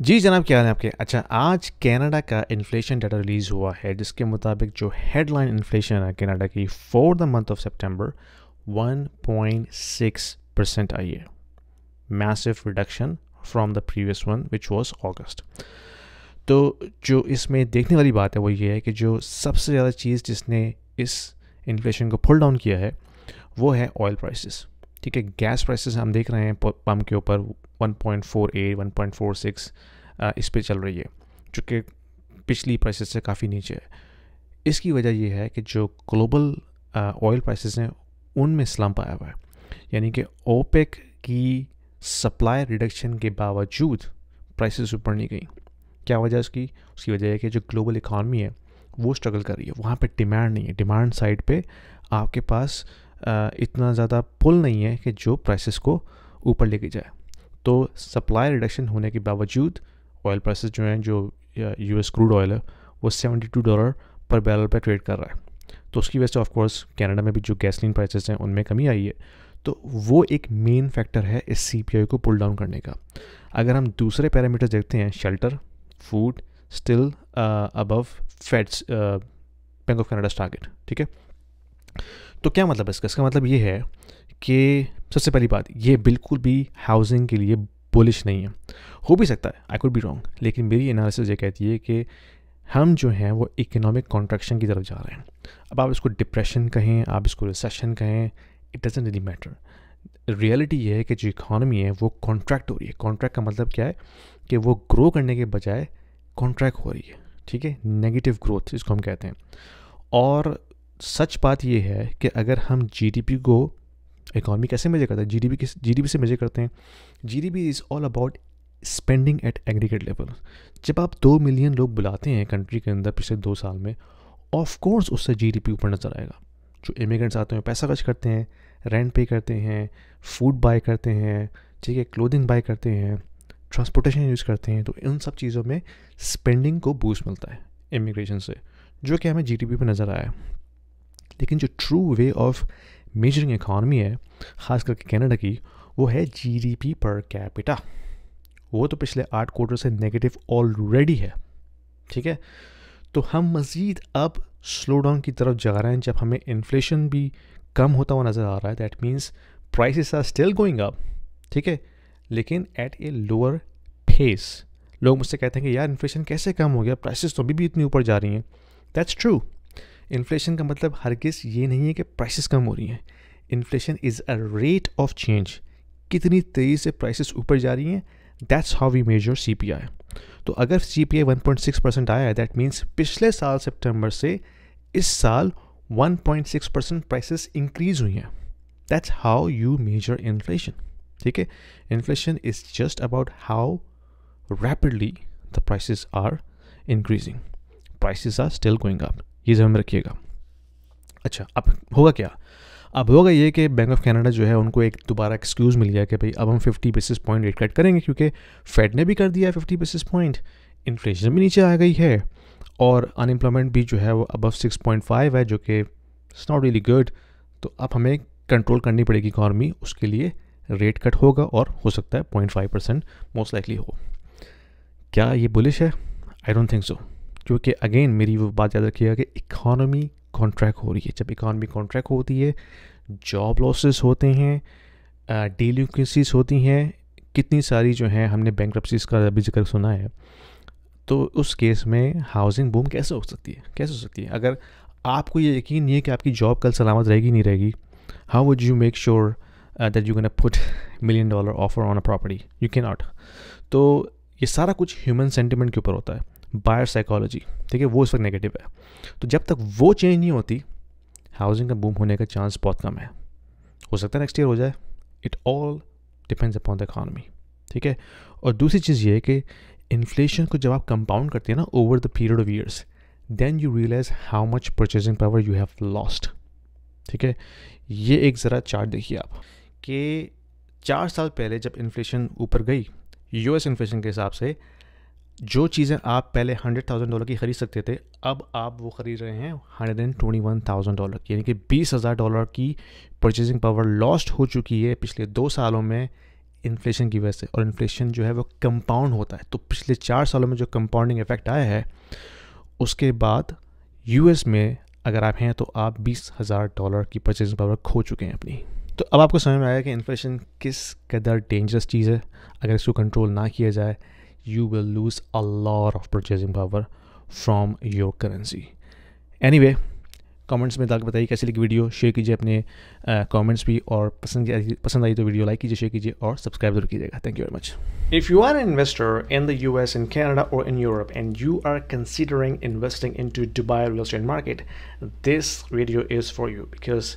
जी जनाब क्या है आपके अच्छा आज कनाडा का इन्फ्लेशन डाटा रिलीज़ हुआ है जिसके मुताबिक जो हेडलाइन इन्फ्लेशन है कनाडा की for the month of September 1.6 percent आई है massive reduction from the previous one which was August तो जो इसमें देखने वाली बात है वो ये है कि जो सबसे ज़्यादा चीज़ जिसने इस इन्फ्लेशन को फुल डाउन किया है वो है ऑयल प्राइसेस ठीक है गैस प्राइसेस हम देख रहे हैं पंप के ऊपर 1.48 1.46 uh, इस पर चल रही है जो कि पिछली प्राइसेस से काफ़ी नीचे है इसकी वजह यह है कि जो ग्लोबल ऑयल प्राइसेस हैं उनमें स्लम्प आया हुआ है यानी कि ओपेक की सप्लाई रिडक्शन के बावजूद प्राइसेस ऊपर नहीं गई क्या वजह उसकी उसकी वजह है कि जो ग्लोबल इकॉनमी है वो स्ट्रगल कर रही है वहाँ पे डिमांड नहीं है डिमांड साइड पे आपके पास uh, इतना ज़्यादा पुल नहीं है कि जो प्राइसेस को ऊपर लेके जाए तो सप्लाई रिडक्शन होने के बावजूद ऑयल प्राइसेस जो हैं जो यू एस क्रूड ऑयल है वो seventy two dollar per barrel पर ट्रेड कर रहा है तो उसकी वजह से ऑफ कोर्स कनाडा में भी जो गैसलिन प्राइसेस हैं उनमें कमी आई है तो वो एक मेन फैक्टर है इस सी पी आई को पुल डाउन करने का अगर हम दूसरे पैरामीटर देखते हैं shelter food still above Fed's Bank of Canada target ठीक है तो क्या मतलब है इसका इसका मतलब ये है कि सबसे पहली बात ये बिल्कुल भी हाउसिंग के लिए बुलिश नहीं है हो भी सकता है आई कुड बी रॉन्ग लेकिन मेरी एनालिसिस ये कहती है कि हम जो हैं वो इकोनॉमिक कॉन्ट्रैक्शन की तरफ जा रहे हैं अब आप इसको डिप्रेशन कहें आप इसको रिसेशन कहें it doesn't really matter reality ये है कि जो इकॉनमी है वो कॉन्ट्रैक्ट हो रही है कॉन्ट्रैक्ट का मतलब क्या है कि वो ग्रो करने के बजाय कॉन्ट्रैक्ट हो रही है ठीक है नेगेटिव ग्रोथ इसको हम कहते हैं और सच बात यह है कि अगर हम जीडीपी को इकॉनमी कैसे मेजर करता है जी डी किस जी से मेजर करते हैं G D is all about spending at aggregate level जब आप दो मिलियन लोग बुलाते हैं कंट्री के अंदर पिछले दो साल में ऑफ कोर्स उससे जीडीपी ऊपर नज़र आएगा जो इमिग्रेंट्स आते हैं पैसा खर्च करते हैं रेंट पे करते हैं फूड बाय करते हैं ठीक है क्लोथिंग बाय करते हैं ट्रांसपोर्टेशन यूज़ करते हैं तो इन सब चीज़ों में स्पेंडिंग को बूस्ट मिलता है इमिग्रेशन से जो कि हमें जी पे नज़र आया लेकिन जो true way of measuring economy है ख़ास करके कैनेडा की वो है जीडीपी पर कैपिटा वो तो पिछले आठ क्वार्टर से नेगेटिव ऑलरेडी है ठीक है तो हम मज़ीद अब स्लो डाउन की तरफ जा रहे हैं जब हमें इन्फ्लेशन भी कम होता हुआ नज़र आ रहा है that means prices are still going up ठीक है लेकिन एट ए लोअर फेस लोग मुझसे कहते हैं कि यार इन्फ्लेशन कैसे कम हो गया प्राइसेस तो अभी भी इतनी ऊपर जा रही हैं दैट्स ट्रू इन्फ्लेशन का मतलब हर किस ये नहीं है कि प्राइसेस कम हो रही हैं inflation is a rate of change कितनी तेज़ी से प्राइसेस ऊपर जा रही हैं that's how we measure C P I तो अगर C P I one point six percent आया है दैट मीन्स पिछले साल सेप्टेम्बर से इस साल one point six percent prices increase हुई हैं that's how you measure inflation ठीक है inflation is just about how rapidly the prices are increasing prices are still going up ये जहन में रखिएगा अच्छा अब होगा क्या अब होगा ये कि बैंक ऑफ कनाडा जो है उनको एक दोबारा एक्सक्यूज़ मिल गया कि भाई अब हम 50 बेसिस पॉइंट रेट कट करेंगे क्योंकि फेड ने भी कर दिया है 50 बेसिस पॉइंट इन्फ्लेशन भी नीचे आ गई है और अनएम्प्लॉयमेंट भी जो है वो अबव 6.5 है जो कि इट्स नॉट रियली गुड तो अब हमें कंट्रोल करनी पड़ेगी इकॉनमी उसके लिए रेट कट होगा और हो सकता है point five percent most likely हो क्या ये बुलिश है आई डोंट थिंक सो जो कि अगेन मेरी वो बात याद रखिएगा कि इकॉनमी कॉन्ट्रैक्ट हो रही है जब इकॉनमी कॉन्ट्रैक्ट होती है जॉब लॉसेस होते हैं डेलीसीज होती हैं कितनी सारी जो हैं हमने बैंक का अभी जिक्र सुना है तो उस केस में हाउसिंग बूम कैसे हो सकती है कैसे हो सकती है अगर आपको ये यकीन नहीं है कि आपकी जॉब कल सलामत रहेगी नहीं रहेगी how would you make sure that you can put million dollar offer on a property you can not तो ये सारा कुछ ह्यूमन सेंटिमेंट के ऊपर होता है बायर साइकोलॉजी ठीक है वो इस वक्त नेगेटिव है तो जब तक वो चेंज नहीं होती हाउसिंग का बूम होने का चांस बहुत कम है हो सकता है नेक्स्ट ईयर हो जाए it all depends upon the economy ठीक है और दूसरी चीज़ ये है कि इन्फ्लेशन को जब आप कंपाउंड करते हैं ना over the period of years then you realise how much purchasing power you have lost ठीक है ये एक ज़रा चार्ट देखिए आप कि चार साल पहले जब इन्फ्लेशन ऊपर गई यूएस इन्फ्लेशन के हिसाब से जो चीज़ें आप पहले हंड्रेड थाउजेंड डॉलर की ख़रीद सकते थे अब आप वो ख़रीद रहे हैं hundred and twenty one thousand dollar की यानी कि बीस हज़ार डॉलर की परचेजिंग पावर लॉस्ट हो चुकी है पिछले दो सालों में इन्फ्लेशन की वजह से और इन्फ्लेशन जो है वो कंपाउंड होता है तो पिछले चार सालों में जो कंपाउंडिंग इफेक्ट आया है उसके बाद यूएस में अगर आप हैं तो आप बीस हज़ार डॉलर की परचेजिंग पावर खो चुके हैं अपनी तो अब आपको समझ में आया कि इन्फ्लेशन किस कदर डेंजरस चीज़ है अगर इसको कंट्रोल ना किया जाए you will lose a lot of purchasing power from your currency anyway comments में ताकि बताइए कैसी लगी वीडियो शेयर कीजिए अपने कमेंट्स भी और पसंद पसंद आई तो वीडियो लाइक कीजिए शेयर कीजिए और सब्सक्राइब जरूर कीजिएगा thank you very much if you are an investor in the U S in Canada और in Europe and you are considering investing into Dubai real estate market this video is for you because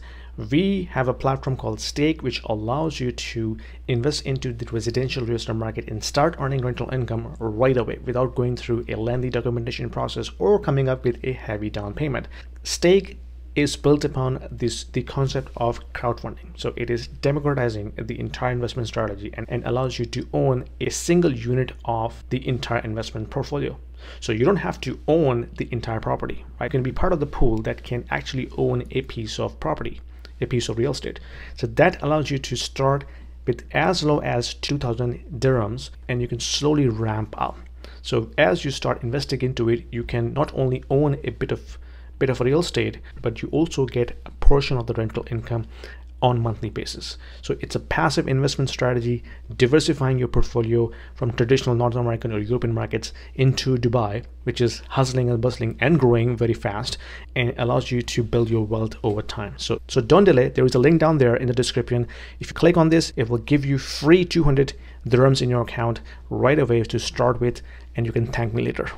we have a platform called Stake, which allows you to invest into the residential real estate market and start earning rental income right away without going through a lengthy documentation process or coming up with a heavy down payment. Stake is built upon this the concept of crowdfunding so it is democratizing the entire investment strategy and, and allows you to own a single unit of the entire investment portfolio so you don't have to own the entire property right you can be part of the pool that can actually own a piece of property a piece of real estate. So that allows you to start with as low as 2000 dirhams and you can slowly ramp up. So as you start investing into it, you can not only own a bit of bit of real estate, but you also get a portion of the rental income on monthly basis. So it's a passive investment strategy, diversifying your portfolio from traditional North American or European markets into Dubai, which is hustling and bustling and growing very fast and allows you to build your wealth over time. So, so don't delay. There is a link down there in the description. If you click on this, it will give you free 200 dirhams in your account right away to start with, and you can thank me later.